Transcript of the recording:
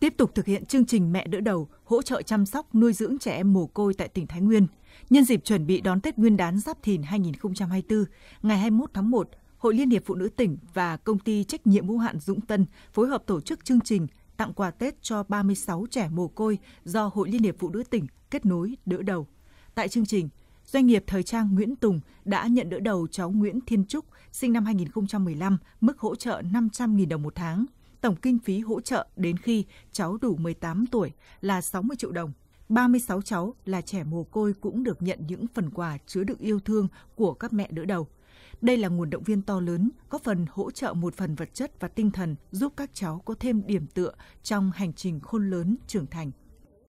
Tiếp tục thực hiện chương trình Mẹ đỡ đầu, hỗ trợ chăm sóc nuôi dưỡng trẻ em mồ côi tại tỉnh Thái Nguyên. Nhân dịp chuẩn bị đón Tết Nguyên đán Giáp Thìn 2024, ngày 21 tháng 1, Hội Liên hiệp Phụ nữ tỉnh và công ty trách nhiệm hữu hạn Dũng Tân phối hợp tổ chức chương trình tặng quà Tết cho 36 trẻ mồ côi do Hội Liên hiệp Phụ nữ tỉnh kết nối đỡ đầu. Tại chương trình, doanh nghiệp thời trang Nguyễn Tùng đã nhận đỡ đầu cháu Nguyễn Thiên Trúc, sinh năm 2015, mức hỗ trợ 500.000 đồng một tháng Tổng kinh phí hỗ trợ đến khi cháu đủ 18 tuổi là 60 triệu đồng. 36 cháu là trẻ mồ côi cũng được nhận những phần quà chứa đựng yêu thương của các mẹ đỡ đầu. Đây là nguồn động viên to lớn, có phần hỗ trợ một phần vật chất và tinh thần giúp các cháu có thêm điểm tựa trong hành trình khôn lớn trưởng thành.